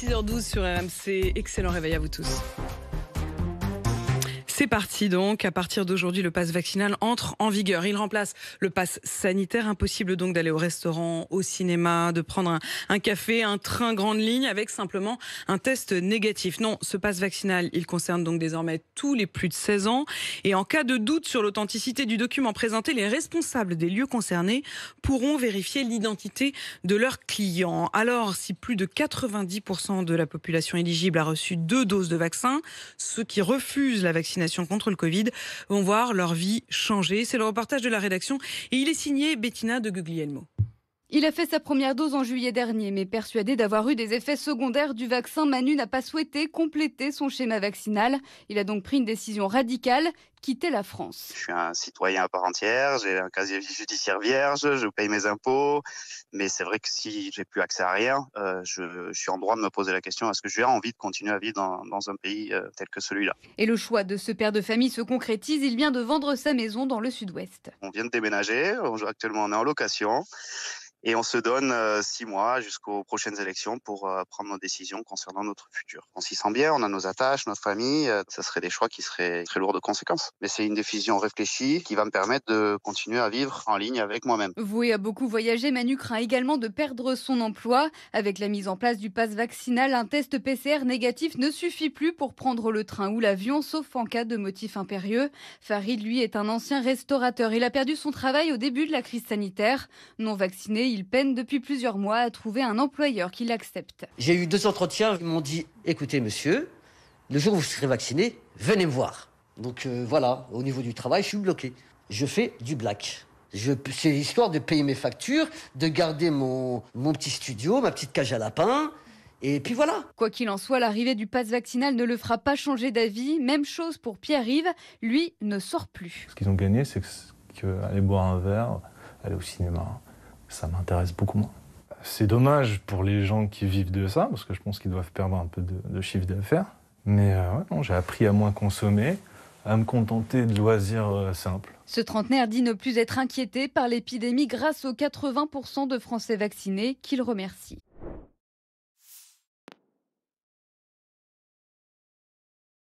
6h12 sur RMC. Excellent réveil à vous tous. C'est parti donc. À partir d'aujourd'hui, le pass vaccinal entre en vigueur. Il remplace le pass sanitaire. Impossible donc d'aller au restaurant, au cinéma, de prendre un, café, un train grande ligne avec simplement un test négatif. Non, ce pass vaccinal, il concerne donc désormais tous les plus de 16 ans. Et en cas de doute sur l'authenticité du document présenté, les responsables des lieux concernés pourront vérifier l'identité de leurs clients. Alors, si plus de 90% de la population éligible a reçu deux doses de vaccin, ceux qui refusent la vaccination contre le Covid vont voir leur vie changer. C'est le reportage de la rédaction et il est signé Bettina de Guglielmo. Il a fait sa première dose en juillet dernier, mais persuadé d'avoir eu des effets secondaires du vaccin, Manu n'a pas souhaité compléter son schéma vaccinal. Il a donc pris une décision radicale, quitter la France. Je suis un citoyen à part entière, j'ai un casier judiciaire vierge, je paye mes impôts, mais c'est vrai que si j'ai plus accès à rien, euh, je, suis en droit de me poser la question est-ce que j'ai envie de continuer à vivre dans, un pays euh, tel que celui-là Et le choix de ce père de famille se concrétise. Il vient de vendre sa maison dans le sud-ouest. On vient de déménager, actuellement on est en location. Et on se donne euh, six mois jusqu'aux prochaines élections pour euh, prendre nos décisions concernant notre futur. On s'y sent bien, on a nos attaches, notre famille. Euh, ça serait des choix qui seraient très lourds de conséquences. Mais c'est une décision réfléchie qui va me permettre de continuer à vivre en ligne avec moi-même. Voué à beaucoup voyager, Manu craint également de perdre son emploi. Avec la mise en place du pass vaccinal, un test PCR négatif ne suffit plus pour prendre le train ou l'avion, sauf en cas de motif impérieux. Farid, lui, est un ancien restaurateur. Il a perdu son travail au début de la crise sanitaire. Non vacciné, il peine depuis plusieurs mois à trouver un employeur qui l'accepte. J'ai eu deux entretiens, ils m'ont dit écoutez monsieur, le jour où vous serez vacciné, venez me voir. Donc euh, voilà, au niveau du travail, je suis bloqué. Je fais du black. C'est l'histoire de payer mes factures, de garder mon, mon petit studio, ma petite cage à lapin, Et puis voilà. Quoi qu'il en soit, l'arrivée du pass vaccinal ne le fera pas changer d'avis. Même chose pour Pierre-Yves, lui ne sort plus. Ce qu'ils ont gagné, c'est qu'aller boire un verre, aller au cinéma, ça m'intéresse beaucoup moins. C'est dommage pour les gens qui vivent de ça, parce que je pense qu'ils doivent perdre un peu de, chiffre d'affaires. Mais euh, j'ai appris à moins consommer, à me contenter de loisirs euh, simples. Ce trentenaire dit ne plus être inquiété par l'épidémie grâce aux 80% de Français vaccinés qu'il remercie.